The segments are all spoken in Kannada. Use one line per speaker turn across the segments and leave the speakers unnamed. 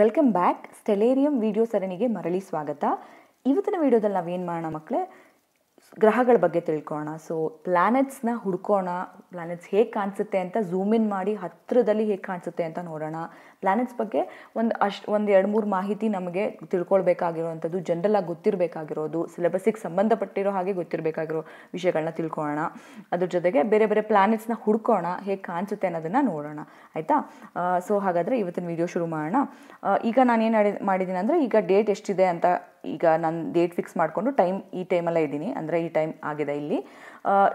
ವೆಲ್ಕಮ್ ಬ್ಯಾಕ್ ಸ್ಟೆಲೇರಿಯಂ ವಿಡಿಯೋ ಸರಣಿಗೆ ಮರಳಿ ಸ್ವಾಗತ ಇವತ್ತಿನ ವಿಡಿಯೋದಲ್ಲಿ ನಾವೇನು ಮಾಡೋಣ ಮಕ್ಕಳೇ ಗ್ರಹಗಳ ಬಗ್ಗೆ ತಿಳ್ಕೊಳ್ಳೋಣ ಸೊ ಪ್ಲ್ಯಾನೆಟ್ಸ್ನ ಹುಡ್ಕೋಣ ಪ್ಲ್ಯಾನೆಟ್ಸ್ ಹೇಗೆ ಕಾಣಿಸುತ್ತೆ ಅಂತ ಝೂಮ್ ಇನ್ ಮಾಡಿ ಹತ್ತಿರದಲ್ಲಿ ಹೇಗೆ ಕಾಣಿಸುತ್ತೆ ಅಂತ ನೋಡೋಣ ಪ್ಲಾನೆಟ್ಸ್ ಬಗ್ಗೆ ಒಂದು ಅಷ್ಟು ಒಂದು ಎರಡು ಮೂರು ಮಾಹಿತಿ ನಮಗೆ ತಿಳ್ಕೊಳ್ಬೇಕಾಗಿರುವಂಥದ್ದು ಜನರಲ್ ಆಗಿ ಗೊತ್ತಿರಬೇಕಾಗಿರೋದು ಸಿಲೆಬಸ್ಸಿಗೆ ಸಂಬಂಧಪಟ್ಟಿರೋ ಹಾಗೆ ಗೊತ್ತಿರಬೇಕಾಗಿರೋ ವಿಷಯಗಳನ್ನ ತಿಳ್ಕೊಳ್ಳೋಣ ಅದ್ರ ಜೊತೆಗೆ ಬೇರೆ ಬೇರೆ ಪ್ಲಾನೆಟ್ಸ್ನ ಹುಡ್ಕೋಣ ಹೇಗೆ ಕಾಣಿಸುತ್ತೆ ಅನ್ನೋದನ್ನು ನೋಡೋಣ ಆಯಿತಾ ಸೊ ಹಾಗಾದರೆ ಇವತ್ತಿನ ವಿಡಿಯೋ ಶುರು ಮಾಡೋಣ ಈಗ ನಾನೇನು ಮಾಡಿದ್ದೀನಿ ಅಂದರೆ ಈಗ ಡೇಟ್ ಎಷ್ಟಿದೆ ಅಂತ ಈಗ ನಾನು ಡೇಟ್ ಫಿಕ್ಸ್ ಮಾಡಿಕೊಂಡು ಟೈಮ್ ಈ ಟೈಮಲ್ಲೇ ಇದ್ದೀನಿ ಅಂದರೆ ಈ ಟೈಮ್ ಆಗಿದೆ ಇಲ್ಲಿ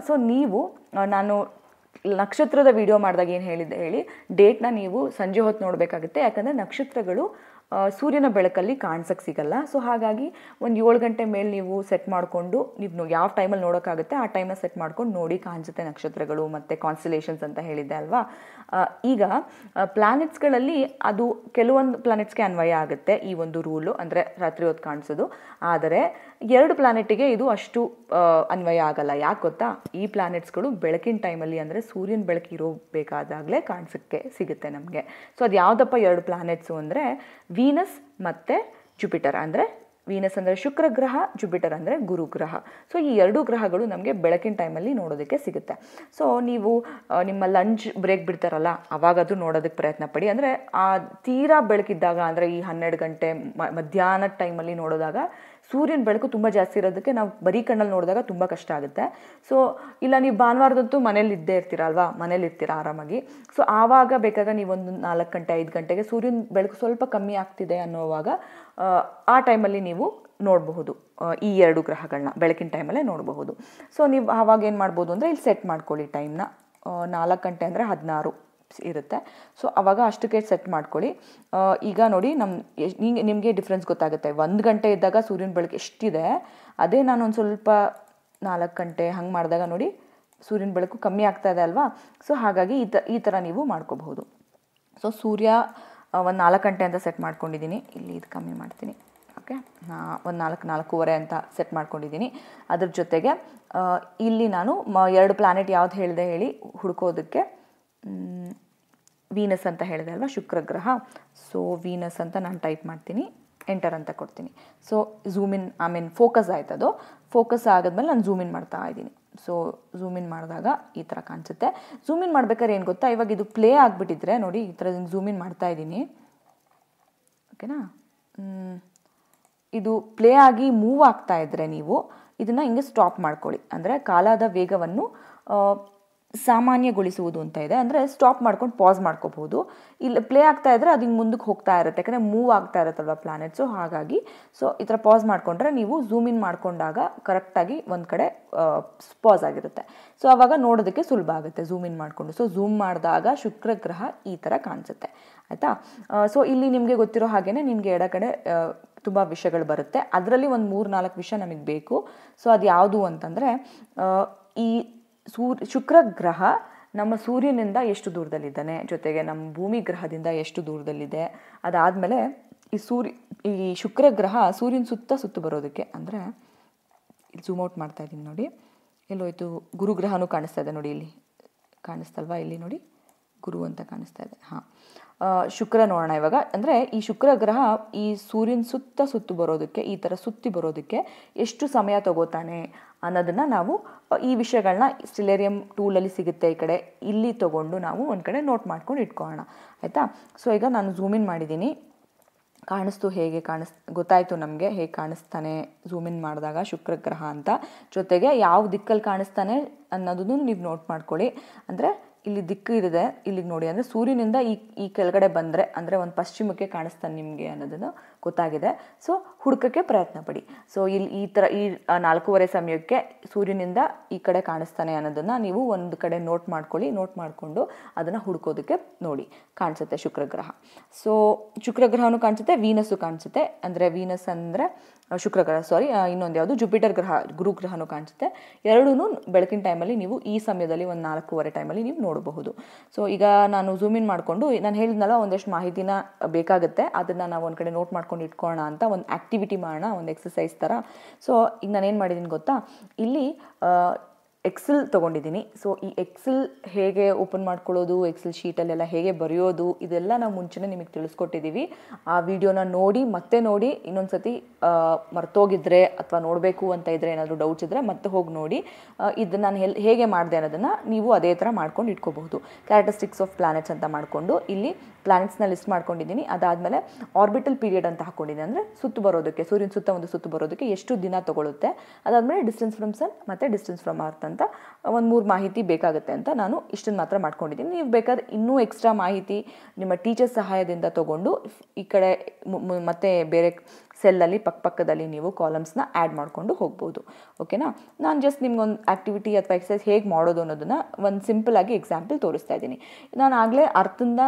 ಸೊ ನೀವು ನಾನು ನಕ್ಷತ್ರದ ವಿಡಿಯೋ ಮಾಡಿದಾಗ ಏನು ಹೇಳಿದ್ದೆ ಹೇಳಿ ಡೇಟ್ನ ನೀವು ಸಂಜೆ ಹೊತ್ತು ನೋಡಬೇಕಾಗುತ್ತೆ ಯಾಕಂದರೆ ನಕ್ಷತ್ರಗಳು ಸೂರ್ಯನ ಬೆಳಕಲ್ಲಿ ಕಾಣ್ಸಕ್ಕೆ ಸಿಗಲ್ಲ ಸೊ ಹಾಗಾಗಿ ಒಂದು ಏಳು ಗಂಟೆ ಮೇಲೆ ನೀವು ಸೆಟ್ ಮಾಡಿಕೊಂಡು ನೀವು ಯಾವ ಟೈಮಲ್ಲಿ ನೋಡೋಕ್ಕಾಗುತ್ತೆ ಆ ಟೈಮಲ್ಲಿ ಸೆಟ್ ಮಾಡ್ಕೊಂಡು ನೋಡಿ ಕಾಣಿಸುತ್ತೆ ನಕ್ಷತ್ರಗಳು ಮತ್ತು ಕಾನ್ಸ್ಟಲೇಷನ್ಸ್ ಅಂತ ಹೇಳಿದ್ದೆ ಅಲ್ವಾ ಈಗ ಪ್ಲ್ಯಾನೆಟ್ಸ್ಗಳಲ್ಲಿ ಅದು ಕೆಲವೊಂದು ಪ್ಲಾನೆಟ್ಸ್ಗೆ ಅನ್ವಯ ಆಗುತ್ತೆ ಈ ಒಂದು ರೂಲು ಅಂದರೆ ರಾತ್ರಿ ಹೊತ್ತು ಕಾಣಿಸೋದು ಆದರೆ ಎರಡು ಪ್ಲಾನೆಟಿಗೆ ಇದು ಅಷ್ಟು ಅನ್ವಯ ಆಗಲ್ಲ ಯಾಕೆ ಗೊತ್ತಾ ಈ ಪ್ಲಾನೆಟ್ಸ್ಗಳು ಬೆಳಕಿನ ಟೈಮಲ್ಲಿ ಅಂದರೆ ಸೂರ್ಯನ ಇರೋ ಬೇಕಾದಾಗಲೇ ಕಾಣಿಸೋಕ್ಕೆ ಸಿಗುತ್ತೆ ನಮಗೆ ಸೊ ಅದು ಯಾವುದಪ್ಪ ಎರಡು ಪ್ಲಾನೆಟ್ಸು ಅಂದರೆ ವೀನಸ್ ಮತ್ತು ಜುಪಿಟರ್ ಅಂದರೆ ವೀನಸ್ ಅಂದರೆ ಶುಕ್ರ ಗ್ರಹ ಜುಪಿಟರ್ ಅಂದರೆ ಗುರುಗ್ರಹ ಸೊ ಈ ಎರಡೂ ಗ್ರಹಗಳು ನಮಗೆ ಬೆಳಕಿನ ಟೈಮಲ್ಲಿ ನೋಡೋದಕ್ಕೆ ಸಿಗುತ್ತೆ ಸೊ ನೀವು ನಿಮ್ಮ ಲಂಚ್ ಬ್ರೇಕ್ ಬಿಡ್ತಾರಲ್ಲ ಅವಾಗದು ನೋಡೋದಕ್ಕೆ ಪ್ರಯತ್ನ ಪಡಿ ಅಂದರೆ ಆ ತೀರಾ ಬೆಳಕಿದ್ದಾಗ ಅಂದರೆ ಈ ಹನ್ನೆರಡು ಗಂಟೆ ಮಧ್ಯಾಹ್ನದ ಟೈಮಲ್ಲಿ ನೋಡೋದಾಗ ಸೂರ್ಯನ ಬೆಳಕು ತುಂಬ ಜಾಸ್ತಿ ಇರೋದಕ್ಕೆ ನಾವು ಬರೀ ಕಣ್ಣಲ್ಲಿ ನೋಡಿದಾಗ ತುಂಬ ಕಷ್ಟ ಆಗುತ್ತೆ ಸೊ ಇಲ್ಲ ನೀವು ಭಾನುವಾರದಂತೂ ಮನೇಲಿ ಇದ್ದೇ ಇರ್ತೀರ ಅಲ್ವಾ ಮನೇಲಿ ಇರ್ತೀರ ಆರಾಮಾಗಿ ಸೊ ಆವಾಗ ಬೇಕಾಗ ನೀವೊಂದು ನಾಲ್ಕು ಗಂಟೆ ಐದು ಗಂಟೆಗೆ ಸೂರ್ಯನ ಬೆಳಕು ಸ್ವಲ್ಪ ಕಮ್ಮಿ ಆಗ್ತಿದೆ ಅನ್ನೋವಾಗ ಆ ಟೈಮಲ್ಲಿ ನೀವು ನೋಡಬಹುದು ಈ ಎರಡು ಗ್ರಹಗಳನ್ನ ಬೆಳಕಿನ ಟೈಮಲ್ಲೇ ನೋಡಬಹುದು ಸೊ ನೀವು ಆವಾಗ ಏನು ಮಾಡ್ಬೋದು ಅಂದರೆ ಇಲ್ಲಿ ಸೆಟ್ ಮಾಡ್ಕೊಳ್ಳಿ ಟೈಮ್ನ ನಾಲ್ಕು ಗಂಟೆ ಅಂದರೆ ಹದಿನಾರು ಇರುತ್ತೆ ಸೊ ಆವಾಗ ಅಷ್ಟಕ್ಕೆ ಸೆಟ್ ಮಾಡ್ಕೊಳ್ಳಿ ಈಗ ನೋಡಿ ನಮ್ಮ ಹಿಂಗೆ ನಿಮಗೆ ಡಿಫ್ರೆನ್ಸ್ ಗೊತ್ತಾಗುತ್ತೆ ಒಂದು ಗಂಟೆ ಇದ್ದಾಗ ಸೂರ್ಯನ ಬೆಳಕು ಎಷ್ಟಿದೆ ಅದೇ ಒಂದು ಸ್ವಲ್ಪ ನಾಲ್ಕು ಗಂಟೆ ಹಂಗೆ ಮಾಡಿದಾಗ ನೋಡಿ ಸೂರ್ಯನ ಬೆಳಕು ಕಮ್ಮಿ ಆಗ್ತಾ ಇದೆ ಅಲ್ವಾ ಸೊ ಹಾಗಾಗಿ ಈ ತ ಈ ಥರ ನೀವು ಮಾಡ್ಕೋಬಹುದು ಸೊ ಸೂರ್ಯ ಒಂದು ನಾಲ್ಕು ಗಂಟೆ ಅಂತ ಸೆಟ್ ಮಾಡ್ಕೊಂಡಿದ್ದೀನಿ ಇಲ್ಲಿ ಇದು ಕಮ್ಮಿ ಮಾಡ್ತೀನಿ ಓಕೆ ಒಂದು ನಾಲ್ಕು ನಾಲ್ಕೂವರೆ ಅಂತ ಸೆಟ್ ಮಾಡ್ಕೊಂಡಿದ್ದೀನಿ ಅದ್ರ ಜೊತೆಗೆ ಇಲ್ಲಿ ನಾನು ಮ ಎರಡು ಪ್ಲಾನೆಟ್ ಯಾವ್ದು ಹೇಳಿದೆ ಹೇಳಿ ಹುಡ್ಕೋದಕ್ಕೆ ವೀನಸ್ ಅಂತ ಹೇಳಿದೆ ಅಲ್ವಾ ಶುಕ್ರಗ್ರಹ ಸೊ ವೀನಸ್ ಅಂತ ನಾನು ಟೈಪ್ ಮಾಡ್ತೀನಿ ಎಂಟರ್ ಅಂತ ಕೊಡ್ತೀನಿ so zoom in I mean focus ಆಯ್ತದು ಫೋಕಸ್ ಆದಮೇಲೆ ನಾನು ಝೂಮ್ ಇನ್ ಮಾಡ್ತಾ ಇದ್ದೀನಿ ಸೊ ಝೂಮ್ ಇನ್ ಮಾಡಿದಾಗ ಈ ಥರ ಕಾಣಿಸುತ್ತೆ ಝೂಮ್ ಇನ್ ಮಾಡ್ಬೇಕಾದ್ರೆ ಏನು ಗೊತ್ತಾ ಇವಾಗ ಇದು ಪ್ಲೇ ಆಗಿಬಿಟ್ಟಿದ್ರೆ ನೋಡಿ ಈ ಥರ ಇನ್ ಮಾಡ್ತಾ ಇದ್ದೀನಿ ಓಕೆನಾ ಇದು ಪ್ಲೇ ಆಗಿ ಮೂವ್ ಆಗ್ತಾ ಇದ್ದರೆ ನೀವು ಇದನ್ನು ಹಿಂಗೆ ಸ್ಟಾಪ್ ಮಾಡ್ಕೊಳ್ಳಿ ಅಂದರೆ ಕಾಲದ ವೇಗವನ್ನು ಸಾಮಾನ್ಯಗೊಳಿಸುವುದು ಅಂತ ಇದೆ ಅಂದರೆ ಸ್ಟಾಪ್ ಮಾಡ್ಕೊಂಡು ಪಾಸ್ ಮಾಡ್ಕೋಬಹುದು ಇಲ್ಲ ಪ್ಲೇ ಆಗ್ತಾ ಇದ್ದರೆ ಅದು ಮುಂದಕ್ಕೆ ಹೋಗ್ತಾ ಇರುತ್ತೆ ಯಾಕಂದರೆ ಮೂವ್ ಆಗ್ತಾ ಇರುತ್ತಲ್ವ ಸೊ ಹಾಗಾಗಿ ಸೊ ಈ ಥರ ಪಾಸ್ ಮಾಡಿಕೊಂಡ್ರೆ ನೀವು ಝೂಮ್ ಇನ್ ಮಾಡಿಕೊಂಡಾಗ ಕರೆಕ್ಟಾಗಿ ಒಂದು ಕಡೆ ಪಾಸ್ ಆಗಿರುತ್ತೆ ಸೊ ಆವಾಗ ನೋಡೋದಕ್ಕೆ ಸುಲಭ ಆಗುತ್ತೆ ಝೂಮ್ ಇನ್ ಮಾಡಿಕೊಂಡು ಸೊ ಝೂಮ್ ಮಾಡಿದಾಗ ಶುಕ್ರ ಗ್ರಹ ಈ ಥರ ಕಾಣಿಸುತ್ತೆ ಆಯಿತಾ ಸೊ ಇಲ್ಲಿ ನಿಮಗೆ ಗೊತ್ತಿರೋ ಹಾಗೆಯೇ ನಿಮಗೆ ಎಡ ಕಡೆ ತುಂಬ ವಿಷಯಗಳು ಬರುತ್ತೆ ಅದರಲ್ಲಿ ಒಂದು ಮೂರು ನಾಲ್ಕು ವಿಷಯ ನಮಗೆ ಬೇಕು ಸೊ ಅದು ಯಾವುದು ಅಂತಂದರೆ ಈ ಸೂರ್ಯ ಶುಕ್ರ ಗ್ರಹ ನಮ್ಮ ಸೂರ್ಯನಿಂದ ಎಷ್ಟು ದೂರದಲ್ಲಿದ್ದಾನೆ ಜೊತೆಗೆ ನಮ್ಮ ಭೂಮಿ ಗ್ರಹದಿಂದ ಎಷ್ಟು ದೂರದಲ್ಲಿದೆ ಅದಾದಮೇಲೆ ಈ ಸೂರ್ಯ ಈ ಶುಕ್ರ ಗ್ರಹ ಸೂರ್ಯನ ಸುತ್ತ ಸುತ್ತ ಬರೋದಕ್ಕೆ ಅಂದರೆ ಇಲ್ಲಿ ಝೂಮ್ ಔಟ್ ಮಾಡ್ತಾ ಇದ್ದೀನಿ ನೋಡಿ ಎಲ್ಲೋಯ್ತು ಗುರುಗ್ರಹನೂ ಕಾಣಿಸ್ತಾ ಇದೆ ನೋಡಿ ಇಲ್ಲಿ ಕಾಣಿಸ್ತಲ್ವಾ ಇಲ್ಲಿ ನೋಡಿ ಗುರು ಅಂತ ಕಾಣಿಸ್ತಾ ಇದೆ ಹಾಂ ಶುಕ್ರ ನೋಡೋಣ ಇವಾಗ ಅಂದರೆ ಈ ಶುಕ್ರ ಗ್ರಹ ಈ ಸೂರ್ಯನ ಸುತ್ತ ಸುತ್ತು ಬರೋದಕ್ಕೆ ಈ ಥರ ಸುತ್ತಿ ಬರೋದಕ್ಕೆ ಎಷ್ಟು ಸಮಯ ತಗೋತಾನೆ ಅನ್ನೋದನ್ನು ನಾವು ಈ ವಿಷಯಗಳನ್ನ ಸ್ಟಿಲೇರಿಯಂ ಟೂಲಲ್ಲಿ ಸಿಗುತ್ತೆ ಈ ಕಡೆ ಇಲ್ಲಿ ತೊಗೊಂಡು ನಾವು ಒಂದು ಕಡೆ ನೋಟ್ ಮಾಡ್ಕೊಂಡು ಇಟ್ಕೊಳ್ಳೋಣ ಆಯಿತಾ ಸೊ ಈಗ ನಾನು ಇನ್ ಮಾಡಿದ್ದೀನಿ ಕಾಣಿಸ್ತು ಹೇಗೆ ಕಾಣಿಸ್ ಗೊತ್ತಾಯಿತು ನಮಗೆ ಹೇಗೆ ಕಾಣಿಸ್ತಾನೆ ಇನ್ ಮಾಡಿದಾಗ ಶುಕ್ರ ಗ್ರಹ ಅಂತ ಜೊತೆಗೆ ಯಾವ ದಿಕ್ಕಲ್ಲಿ ಕಾಣಿಸ್ತಾನೆ ಅನ್ನೋದನ್ನು ನೀವು ನೋಟ್ ಮಾಡ್ಕೊಳ್ಳಿ ಅಂದರೆ ಇಲ್ಲಿ ದಿಕ್ಕು ಇದೆ ಇಲ್ಲಿಗೆ ನೋಡಿ ಅಂದರೆ ಸೂರ್ಯನಿಂದ ಈ ಈ ಕೆಳಗಡೆ ಬಂದರೆ ಅಂದರೆ ಒಂದು ಪಶ್ಚಿಮಕ್ಕೆ ಕಾಣಿಸ್ತಾನೆ ನಿಮಗೆ ಅನ್ನೋದನ್ನು ಗೊತ್ತಾಗಿದೆ ಸೊ ಹುಡುಕಕ್ಕೆ ಪ್ರಯತ್ನ ಪಡಿ ಸೊ ಇಲ್ಲಿ ಈ ಥರ ಈ ನಾಲ್ಕೂವರೆ ಸಮಯಕ್ಕೆ ಸೂರ್ಯನಿಂದ ಈ ಕಡೆ ಕಾಣಿಸ್ತಾನೆ ಅನ್ನೋದನ್ನು ನೀವು ಒಂದು ಕಡೆ ನೋಟ್ ಮಾಡ್ಕೊಳ್ಳಿ ನೋಟ್ ಮಾಡಿಕೊಂಡು ಅದನ್ನು ಹುಡುಕೋದಕ್ಕೆ ನೋಡಿ ಕಾಣಿಸುತ್ತೆ ಶುಕ್ರಗ್ರಹ ಸೊ ಶುಕ್ರಗ್ರಹನೂ ಕಾಣಿಸುತ್ತೆ ವೀನಸ್ಸು ಕಾಣಿಸುತ್ತೆ ಅಂದರೆ ವೀನಸ್ ಅಂದರೆ ಶುಕ್ರಗ್ರಹ ಸಾರಿ ಇನ್ನೊಂದು ಯಾವುದು ಜುಪಿಟರ್ ಗ್ರಹ ಗುರುಗ್ರಹನೂ ಕಾಣಿಸುತ್ತೆ ಎರಡೂ ಬೆಳಕಿನ ಟೈಮಲ್ಲಿ ನೀವು ಈ ಸಮಯದಲ್ಲಿ ಒಂದು ನಾಲ್ಕೂವರೆ ಟೈಮಲ್ಲಿ ನೀವು ನೋಡಬಹುದು ಸೊ ಈಗ ನಾನು ಝೂಮ್ ಇನ್ ಮಾಡಿಕೊಂಡು ನಾನು ಹೇಳಿದ್ನಲ್ಲ ಒಂದಷ್ಟು ಮಾಹಿತಿನ ಬೇಕಾಗುತ್ತೆ ಅದನ್ನು ನಾವು ಒಂದು ಕಡೆ ನೋಟ್ ಮಾಡ್ಕೊಂಡು ಮಾಡ್ಕೊಂಡು ಅಂತ ಒಂದು ಆ್ಯಕ್ಟಿವಿಟಿ ಮಾಡೋಣ ಒಂದು ಎಕ್ಸಸೈಸ್ ಥರ ಸೊ ಈಗ ನಾನೇನು ಮಾಡಿದ್ದೀನಿ ಗೊತ್ತಾ ಇಲ್ಲಿ ಎಕ್ಸೆಲ್ ತೊಗೊಂಡಿದ್ದೀನಿ ಸೊ ಈ ಎಕ್ಸೆಲ್ ಹೇಗೆ ಓಪನ್ ಮಾಡ್ಕೊಳ್ಳೋದು ಎಕ್ಸೆಲ್ ಶೀಟಲ್ಲೆಲ್ಲ ಹೇಗೆ ಬರೆಯೋದು ಇದೆಲ್ಲ ನಾವು ಮುಂಚೆನೇ ನಿಮಗೆ ತಿಳಿಸ್ಕೊಟ್ಟಿದ್ದೀವಿ ಆ ವಿಡಿಯೋನ ನೋಡಿ ಮತ್ತೆ ನೋಡಿ ಇನ್ನೊಂದು ಸತಿ ಮರ್ತೋಗಿದ್ರೆ ಅಥವಾ ನೋಡಬೇಕು ಅಂತ ಇದ್ದರೆ ಏನಾದರೂ ಡೌಟ್ಸ್ ಇದ್ದರೆ ಮತ್ತೆ ಹೋಗಿ ನೋಡಿ ಇದು ನಾನು ಹೇಗೆ ಮಾಡಿದೆ ಅನ್ನೋದನ್ನು ನೀವು ಅದೇ ಥರ ಮಾಡ್ಕೊಂಡು ಇಟ್ಕೋಬಹುದು ಕ್ಯಾರೆಟಿಸ್ಟಿಕ್ಸ್ ಆಫ್ ಪ್ಲಾನೆಟ್ಸ್ ಅಂತ ಮಾಡಿಕೊಂಡು ಇಲ್ಲಿ ಪ್ಲಾನೆಟ್ಸ್ನ ಲಿಸ್ಟ್ ಮಾಡ್ಕೊಂಡಿದ್ದೀನಿ ಅದಾದಮೇಲೆ ಆರ್ಬಿಟಲ್ ಪೀರಿಯಡ್ ಅಂತ ಹಾಕೊಂಡಿದ್ದೀನಿ ಅಂದರೆ ಸುತ್ತು ಬರೋದಕ್ಕೆ ಸೂರ್ಯನ ಸುತ್ತ ಒಂದು ಸುತ್ತು ಬರೋದಕ್ಕೆ ಎಷ್ಟು ದಿನ ತೊಗೊಳುತ್ತೆ ಅದಾದಮೇಲೆ ಡಿಸ್ಟೆನ್ಸ್ ಫ್ರಮ್ ಸನ್ ಮತ್ತು ಡಿಸ್ಟೆನ್ಸ್ ಫ್ರಮ್ ಅರ್ತ್ ಅಂತ ಒಂದು ಮೂರು ಮಾಹಿತಿ ಬೇಕಾಗುತ್ತೆ ಅಂತ ನಾನು ಇಷ್ಟನ್ನು ಮಾತ್ರ ಮಾಡ್ಕೊಂಡಿದ್ದೀನಿ ನೀವು ಬೇಕಾದ್ರೆ ಇನ್ನೂ ಎಕ್ಸ್ಟ್ರಾ ಮಾಹಿತಿ ನಿಮ್ಮ ಟೀಚರ್ಸ್ ಸಹಾಯದಿಂದ ತೊಗೊಂಡು ಈ ಕಡೆ ಮತ್ತೆ ಬೇರೆ ಸೆಲ್ಲಲ್ಲಿ ಪಕ್ಕಪಕ್ಕದಲ್ಲಿ ನೀವು ಕಾಲಮ್ಸ್ನ ಆ್ಯಡ್ ಮಾಡಿಕೊಂಡು ಹೋಗ್ಬೋದು ಓಕೆನಾ ನಾನು ಜಸ್ಟ್ ನಿಮ್ಗೊಂದು ಆ್ಯಕ್ಟಿವಿಟಿ ಅಥವಾ ಎಕ್ಸಸೈಸ್ ಹೇಗೆ ಮಾಡೋದು ಅನ್ನೋದನ್ನು ಒಂದು ಸಿಂಪಲ್ ಆಗಿ ಎಕ್ಸಾಂಪಲ್ ತೋರಿಸ್ತಾ ಇದ್ದೀನಿ ನಾನು ಆಗಲೇ ಅರ್ಥದಿಂದ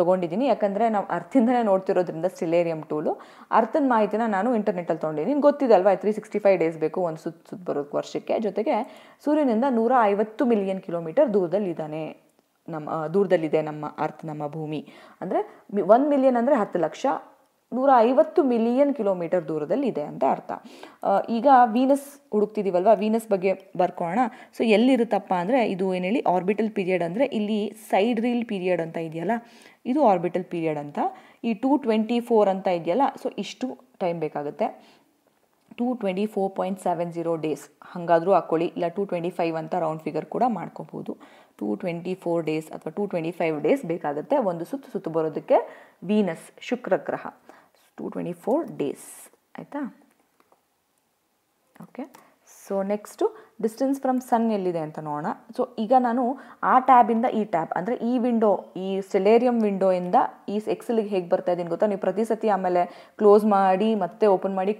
ತೊಗೊಂಡಿದ್ದೀನಿ ಯಾಕಂದರೆ ನಾವು ಅರ್ಥಿಂದನೇ ನೋಡ್ತಿರೋದ್ರಿಂದ ಸ್ಟಿಲೇರಿಯಂ ಟೂಲು ಅರ್ಥದ ಮಾಹಿತಿನ ನಾನು ಇಂಟರ್ನೆಟಲ್ಲಿ ತೊಗೊಂಡಿದ್ದೀನಿ ಗೊತ್ತಿದೆ ಅಲ್ವಾ ತ್ರೀ ಸಿಕ್ಸ್ಟಿ ಫೈವ್ ಡೇಸ್ ಬೇಕು ಒಂದು ಸುತ್ತ ಸುತ್ತ ಬರುತ್ತೆ ವರ್ಷಕ್ಕೆ ಜೊತೆಗೆ ಸೂರ್ಯನಿಂದ ನೂರ ಐವತ್ತು ಮಿಲಿಯನ್ ಕಿಲೋಮೀಟರ್ ದೂರದಲ್ಲಿದ್ದಾನೆ ನಮ್ಮ ದೂರದಲ್ಲಿದೆ ನಮ್ಮ ಅರ್ಥ ನಮ್ಮ ಭೂಮಿ ಅಂದರೆ ಒಂದು ಮಿಲಿಯನ್ ಅಂದರೆ ಹತ್ತು ಲಕ್ಷ ನೂರ ಐವತ್ತು ಮಿಲಿಯನ್ ಕಿಲೋಮೀಟರ್ ದೂರದಲ್ಲಿ ಇದೆ ಅಂತ ಅರ್ಥ ಈಗ ವೀನಸ್ ಹುಡುಕ್ತಿದ್ದೀವಲ್ವ ವೀನಸ್ ಬಗ್ಗೆ ಬರ್ಕೋಣ ಸೊ ಎಲ್ಲಿರುತ್ತಪ್ಪ ಅಂದರೆ ಇದು ಏನು ಹೇಳಿ ಆರ್ಬಿಟಲ್ ಪೀರಿಯಡ್ ಅಂದರೆ ಇಲ್ಲಿ ಸೈಡ್ ರೀಲ್ ಪೀರಿಯಡ್ ಅಂತ ಇದೆಯಲ್ಲ ಇದು ಆರ್ಬಿಟಲ್ ಪೀರಿಯಡ್ ಅಂತ ಈ ಟೂ ಟ್ವೆಂಟಿ ಫೋರ್ ಅಂತ ಇದೆಯಲ್ಲ ಸೊ ಇಷ್ಟು ಟೈಮ್ ಬೇಕಾಗುತ್ತೆ two twenty four point seven zero days ಹಾಗಾದರೂ ಹಾಕ್ಕೊಳ್ಳಿ ಇಲ್ಲ ಟೂ ಟ್ವೆಂಟಿ ಫೈವ್ ಅಂತ ರೌಂಡ್ ಫಿಗರ್ ಕೂಡ ಮಾಡ್ಕೋಬೋದು ಟೂ ಟ್ವೆಂಟಿ ಫೋರ್ ಡೇಸ್ ಅಥವಾ ಟೂ ಟ್ವೆಂಟಿ ಫೈವ್ ಡೇಸ್ ಬೇಕಾಗುತ್ತೆ ಒಂದು ಸುತ್ತು ಸುತ್ತು ಬರೋದಕ್ಕೆ ವೀನಸ್ ಶುಕ್ರ ಗ್ರಹ ಟು ಟ್ವೆಂಟಿ ಫೋರ್ ಡೇಸ್ ಆಯಿತಾ okay so next distance from sun ಎಲ್ಲಿದೆ ಅಂತ ನೋಡೋಣ ಸೊ ಈಗ ನಾನು ಆ ಟ್ಯಾಬಿಂದ ಈ ಟ್ಯಾಬ್ ಅಂದರೆ ಈ ವಿಂಡೋ ಈ ಸೆಲೇರಿಯಂ ವಿಂಡೋಯಿಂದ ಈ ಎಕ್ಸೆಲಿಗೆ ಹೇಗೆ ಬರ್ತಾ ಇದ್ದೀನಿ ಗೊತ್ತಾ ನೀವು ಪ್ರತಿ ಸತಿ ಆಮೇಲೆ ಕ್ಲೋಸ್ ಮಾಡಿ ಮತ್ತೆ ಓಪನ್ ಮಾಡಿ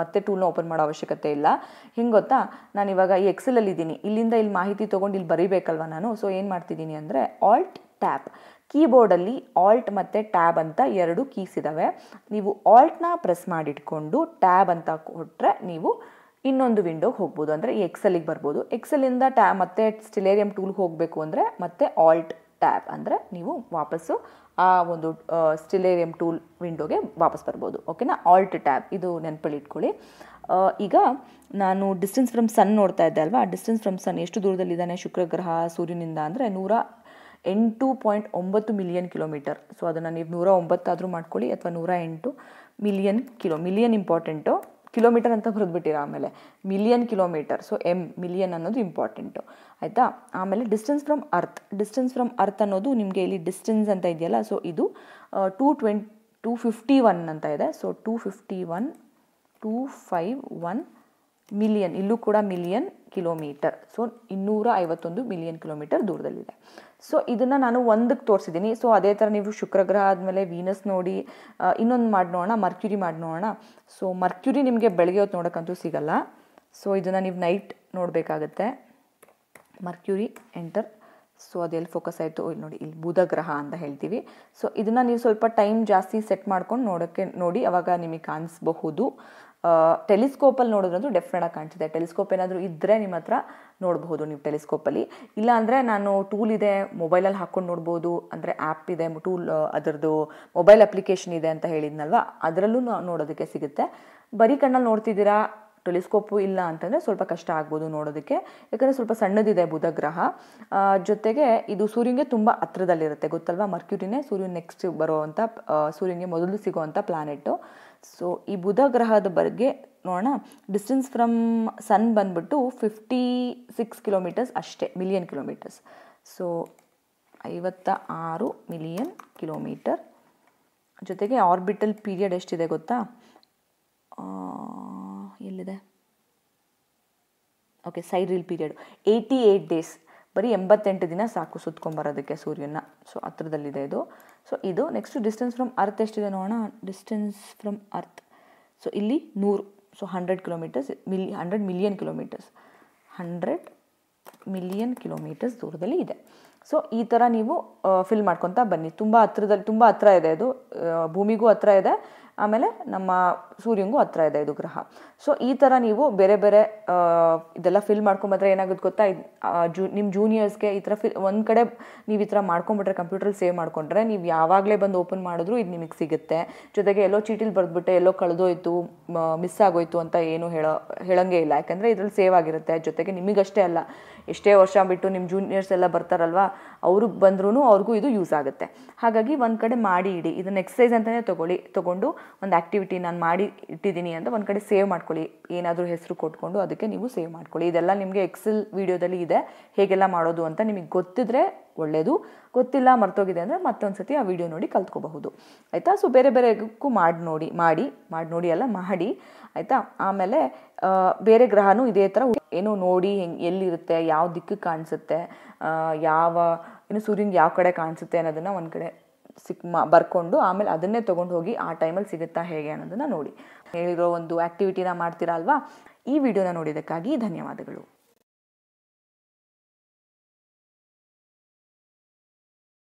ಮತ್ತೆ ಟೂಲ್ನ ಓಪನ್ ಮಾಡೋ ಅವಶ್ಯಕತೆ ಇಲ್ಲ ಹಿಂಗೆ ಗೊತ್ತಾ ನಾನು ಇವಾಗ ಈ ಎಕ್ಸೆಲಲ್ಲಿ ಇದ್ದೀನಿ ಇಲ್ಲಿಂದ ಇಲ್ಲಿ ಮಾಹಿತಿ ತೊಗೊಂಡು ಇಲ್ಲಿ ಬರೀಬೇಕಲ್ವ ನಾನು ಸೊ ಏನು ಮಾಡ್ತಿದ್ದೀನಿ ಅಂದರೆ ಆಲ್ಟ್ ಟ್ಯಾಪ್ ಕೀಬೋರ್ಡಲ್ಲಿ ಆಲ್ಟ್ ಮತ್ತು ಟ್ಯಾಬ್ ಅಂತ ಎರಡು ಕೀಸ್ ಇದ್ದಾವೆ ನೀವು ಆಲ್ಟ್ನ ಪ್ರೆಸ್ ಮಾಡಿಟ್ಕೊಂಡು ಟ್ಯಾಬ್ ಅಂತ ಕೊಟ್ಟರೆ ನೀವು ಇನ್ನೊಂದು ವಿಂಡೋಗೆ ಹೋಗ್ಬೋದು ಅಂದರೆ ಎಕ್ಸೆಲಿಗೆ ಬರ್ಬೋದು ಎಕ್ಸೆಲಿಂದ ಟ್ಯಾ ಮತ್ತೆ ಸ್ಟಿಲೇರಿಯಂ ಟೂಲ್ಗೆ ಹೋಗಬೇಕು ಅಂದರೆ ಮತ್ತೆ ಆಲ್ಟ್ ಟ್ಯಾಬ್ ಅಂದರೆ ನೀವು ವಾಪಸ್ಸು ಆ ಒಂದು ಸ್ಟಿಲೇರಿಯಂ ಟೂಲ್ ವಿಂಡೋಗೆ ವಾಪಸ್ ಬರ್ಬೋದು ಓಕೆನಾ ಆಲ್ಟ್ ಟ್ಯಾಬ್ ಇದು ನೆನಪಲ್ಲಿ ಇಟ್ಕೊಳ್ಳಿ ಈಗ ನಾನು ಡಿಸ್ಟೆನ್ಸ್ ಫ್ರಮ್ ಸನ್ ನೋಡ್ತಾ ಇದ್ದೆ ಅಲ್ವಾ ಡಿಸ್ಟೆನ್ಸ್ ಫ್ರಮ್ ಸನ್ ಎಷ್ಟು ದೂರದಲ್ಲಿದ್ದಾನೆ ಶುಕ್ರಗ್ರಹ ಸೂರ್ಯನಿಂದ ಅಂದರೆ ನೂರ ಎಂಟು ಪಾಯಿಂಟ್ ಒಂಬತ್ತು ಮಿಲಿಯನ್ ಕಿಲೋಮೀಟರ್ ಸೊ ಅದನ್ನು ನೀವು ನೂರ ಒಂಬತ್ತಾದರೂ ಮಾಡ್ಕೊಳ್ಳಿ ಅಥವಾ ನೂರ ಎಂಟು million kilo million important kilometer ಅಂತ ಬರೆದ್ಬಿಟ್ಟಿರ ಆಮೇಲೆ million kilometer so M million ಅನ್ನೋದು ಇಂಪಾರ್ಟೆಂಟು ಆಯಿತಾ ಆಮೇಲೆ distance from earth distance from earth ಅನ್ನೋದು ನಿಮಗೆ ಇಲ್ಲಿ ಡಿಸ್ಟೆನ್ಸ್ ಅಂತ ಇದೆಯಲ್ಲ ಸೊ ಇದು two twenty two fifty one ಅಂತ ಇದೆ so two fifty one two five one million ಇಲ್ಲೂ ಕೂಡ ಮಿಲಿಯನ್ ಕಿಲೋಮೀಟರ್ ಸೊ ಇನ್ನೂರ ಐವತ್ತೊಂದು ಮಿಲಿಯನ್ ಕಿಲೋಮೀಟರ್ ದೂರದಲ್ಲಿದೆ ಸೊ ಇದನ್ನು ನಾನು ಒಂದಕ್ಕೆ ತೋರಿಸಿದ್ದೀನಿ ಸೊ ಅದೇ ಥರ ನೀವು ಶುಕ್ರ ಗ್ರಹ ಆದಮೇಲೆ ವೀನಸ್ ನೋಡಿ ಇನ್ನೊಂದು ಮಾಡಿ ನೋಡೋಣ ಮರ್ಕ್ಯುರಿ ಮಾಡಿ ನೋಡೋಣ ಸೊ ಮರ್ಕ್ಯೂರಿ ನಿಮಗೆ ಬೆಳಗ್ಗೆ ಹೊತ್ತು ನೋಡೋಕ್ಕಂತೂ ಸಿಗಲ್ಲ ಸೊ ಇದನ್ನು ನೀವು ನೈಟ್ ನೋಡಬೇಕಾಗತ್ತೆ ಮರ್ಕ್ಯೂರಿ ಎಂಟರ್ ಸೊ ಅದೆಲ್ಲಿ ಫೋಕಸ್ ಆಯಿತು ಇಲ್ಲಿ ನೋಡಿ ಇಲ್ಲಿ ಬುಧ ಗ್ರಹ ಅಂತ ಹೇಳ್ತೀವಿ ಸೊ ಇದನ್ನು ನೀವು ಸ್ವಲ್ಪ ಟೈಮ್ ಜಾಸ್ತಿ ಸೆಟ್ ಮಾಡ್ಕೊಂಡು ನೋಡೋಕ್ಕೆ ನೋಡಿ ಅವಾಗ ನಿಮಗೆ ಕಾಣಿಸ್ಬಹುದು ಟೆಲಿಸ್ಕೋಪಲ್ಲಿ ನೋಡಿದ್ರಂತೂ ಆಗಿ ಕಾಣ್ತಿದೆ ಟೆಲಿಸ್ಕೋಪ್ ಏನಾದರೂ ಇದ್ದರೆ ನಿಮ್ಮ ಹತ್ರ ನೋಡಬಹುದು ನೀವು ಟೆಲಿಸ್ಕೋಪಲ್ಲಿ ಇಲ್ಲಾಂದರೆ ನಾನು ಟೂಲ್ ಇದೆ ಮೊಬೈಲಲ್ಲಿ ಹಾಕ್ಕೊಂಡು ನೋಡ್ಬೋದು ಅಂದರೆ ಆ್ಯಪ್ ಇದೆ ಟೂಲ್ ಅದರದ್ದು ಮೊಬೈಲ್ ಅಪ್ಲಿಕೇಶನ್ ಇದೆ ಅಂತ ಹೇಳಿದ್ನಲ್ವ ಅದರಲ್ಲೂ ನೋಡೋದಕ್ಕೆ ಸಿಗುತ್ತೆ ಬರೀ ಕಣ್ಣಲ್ಲಿ ನೋಡ್ತಿದ್ದೀರಾ ಟೆಲಿಸ್ಕೋಪು ಇಲ್ಲ ಅಂತಂದರೆ ಸ್ವಲ್ಪ ಕಷ್ಟ ಆಗ್ಬೋದು ನೋಡೋದಕ್ಕೆ ಯಾಕಂದರೆ ಸ್ವಲ್ಪ ಸಣ್ಣದಿದೆ ಬುಧ ಗ್ರಹ ಜೊತೆಗೆ ಇದು ಸೂರ್ಯನಿಗೆ ತುಂಬ ಹತ್ರದಲ್ಲಿರುತ್ತೆ ಗೊತ್ತಲ್ವಾ ಮರ್ಕ್ಯೂರಿನೇ ಸೂರ್ಯನ ನೆಕ್ಸ್ಟ್ ಬರುವಂಥ ಸೂರ್ಯನಿಗೆ ಮೊದಲು ಸಿಗುವಂಥ ಪ್ಲಾನೆಟ್ಟು ಸೊ ಈ ಬುಧ ಗ್ರಹದ ಬಗ್ಗೆ ನೋಡೋಣ ಡಿಸ್ಟೆನ್ಸ್ ಫ್ರಮ್ ಸನ್ ಬಂದ್ಬಿಟ್ಟು ಫಿಫ್ಟಿ ಸಿಕ್ಸ್ ಕಿಲೋಮೀಟರ್ಸ್ ಅಷ್ಟೇ ಮಿಲಿಯನ್ ಕಿಲೋಮೀಟರ್ಸ್ ಸೊ ಐವತ್ತ ಆರು ಮಿಲಿಯನ್ ಕಿಲೋಮೀಟರ್ ಜೊತೆಗೆ ಆರ್ಬಿಟಲ್ ಪೀರಿಯಡ್ ಎಷ್ಟಿದೆ ಗೊತ್ತಾ ಎಲ್ಲಿದೆ okay sidereal period eighty eight days ಬರೀ ಎಂಬತ್ತೆಂಟು ದಿನ ಸಾಕು ಸುತ್ಕೊಂಬರೋದಕ್ಕೆ ಸೂರ್ಯನ ಸೊ ಹತ್ರದಲ್ಲಿದೆ ಇದು ಸೊ ಇದು ನೆಕ್ಸ್ಟ್ ಡಿಸ್ಟೆನ್ಸ್ ಫ್ರಮ್ ಅರ್ತ್ ಎಷ್ಟಿದೆ ನೋಡೋಣ ಡಿಸ್ಟೆನ್ಸ್ ಫ್ರಮ್ ಅರ್ತ್ ಸೊ ಇಲ್ಲಿ ನೂರು so hundred kilometers mil hundred million kilometers hundred million kilometers ದೂರದಲ್ಲಿ ಇದೆ ಸೊ ಈ ಥರ ನೀವು ಫಿಲ್ ಮಾಡ್ಕೊತಾ ಬನ್ನಿ ತುಂಬ ಹತ್ರದಲ್ಲಿ ತುಂಬ ಹತ್ರ ಇದೆ ಅದು ಭೂಮಿಗೂ ಹತ್ರ ಇದೆ ಆಮೇಲೆ ನಮ್ಮ ಸೂರ್ಯಂಗೂ ಹತ್ರ ಇದೆ ಇದು ಗ್ರಹ ಸೊ ಈ ಥರ ನೀವು ಬೇರೆ ಬೇರೆ ಇದೆಲ್ಲ ಫಿಲ್ ಮಾಡ್ಕೊಂಬಂದ್ರೆ ಏನಾಗುತ್ತೆ ಗೊತ್ತಾ ಜೂ ನಿಮ್ಮ ಜೂನಿಯರ್ಸ್ಗೆ ಈ ಥರ ಫಿಲ್ ಒಂದು ಕಡೆ ನೀವು ಈ ಥರ ಮಾಡ್ಕೊಂಬಿಟ್ರೆ ಕಂಪ್ಯೂಟ್ರಲ್ಲಿ ಸೇವ್ ಮಾಡ್ಕೊಂಡ್ರೆ ನೀವು ಯಾವಾಗಲೇ ಬಂದು ಓಪನ್ ಮಾಡಿದ್ರು ಇದು ನಿಮಗೆ ಸಿಗುತ್ತೆ ಜೊತೆಗೆ ಎಲ್ಲೋ ಚೀಟಿಲಿ ಬರೆದ್ಬಿಟ್ಟೆ ಎಲ್ಲೋ ಕಳೆದೋಯ್ತು ಮಿಸ್ ಆಗೋಯ್ತು ಅಂತ ಏನು ಹೇಳೋ ಹೇಳೋಂಗೆ ಇಲ್ಲ ಯಾಕೆಂದರೆ ಇದರಲ್ಲಿ ಸೇವ್ ಆಗಿರುತ್ತೆ ಜೊತೆಗೆ ನಿಮಗಷ್ಟೇ ಅಲ್ಲ ಎಷ್ಟೇ ವರ್ಷ ಬಿಟ್ಟು ನಿಮ್ಮ ಜೂನಿಯರ್ಸ್ ಎಲ್ಲ ಬರ್ತಾರಲ್ವ ಅವ್ರಿಗೆ ಬಂದ್ರೂ ಅವ್ರಿಗೂ ಇದು ಯೂಸ್ ಆಗುತ್ತೆ ಹಾಗಾಗಿ ಒಂದು ಕಡೆ ಮಾಡಿ ಇಡಿ ಇದನ್ನು ಎಕ್ಸಸೈಸ್ ಅಂತಲೇ ತೊಗೊಳ್ಳಿ ತೊಗೊಂಡು ಒಂದು ಆ್ಯಕ್ಟಿವಿಟಿ ನಾನು ಮಾಡಿ ಇಟ್ಟಿದ್ದೀನಿ ಅಂತ ಒಂದು ಕಡೆ ಸೇವ್ ಮಾಡ್ಕೊಳ್ಳಿ ಏನಾದರೂ ಹೆಸರು ಕೊಟ್ಕೊಂಡು ಅದಕ್ಕೆ ನೀವು ಸೇವ್ ಮಾಡ್ಕೊಳ್ಳಿ ಇದೆಲ್ಲ ನಿಮಗೆ ಎಕ್ಸೆಲ್ ವೀಡಿಯೋದಲ್ಲಿ ಇದೆ ಹೇಗೆಲ್ಲ ಮಾಡೋದು ಅಂತ ನಿಮಗೆ ಗೊತ್ತಿದ್ರೆ ಒಳ್ಳೆಯದು ಗೊತ್ತಿಲ್ಲ ಮರ್ತೋಗಿದೆ ಅಂದರೆ ಮತ್ತೊಂದು ಸತಿ ಆ ವಿಡಿಯೋ ನೋಡಿ ಕಲ್ತ್ಕೋಬಹುದು ಆಯಿತಾ ಸೊ ಬೇರೆ ಬೇರೆಗೂ ಮಾಡಿ ನೋಡಿ ಮಾಡಿ ಮಾಡಿ ನೋಡಿ ಅಲ್ಲ ಮಾಡಿ ಆಯಿತಾ ಆಮೇಲೆ ಬೇರೆ ಗ್ರಹನೂ ಇದೇ ಥರ ಏನೋ ನೋಡಿ ಹೆಂಗೆ ಎಲ್ಲಿರುತ್ತೆ ಯಾವ ದಿಕ್ಕಿಗೆ ಕಾಣಿಸುತ್ತೆ ಯಾವ ಇನ್ನು ಸೂರ್ಯನ ಯಾವ ಕಡೆ ಕಾಣಿಸುತ್ತೆ ಅನ್ನೋದನ್ನು ಒಂದು ಕಡೆ ಸಿಕ್ ಮಾ ಬರ್ಕೊಂಡು ಆಮೇಲೆ ಅದನ್ನೇ ತೊಗೊಂಡು ಹೋಗಿ ಆ ಟೈಮಲ್ಲಿ ಸಿಗುತ್ತಾ ಹೇಗೆ ಅನ್ನೋದನ್ನು ನೋಡಿ ಹೇಳಿರೋ ಒಂದು ಆ್ಯಕ್ಟಿವಿಟಿನ ಮಾಡ್ತೀರಾ ಅಲ್ವಾ ಈ ವಿಡಿಯೋನ ನೋಡಿದ್ದಕ್ಕಾಗಿ ಧನ್ಯವಾದಗಳು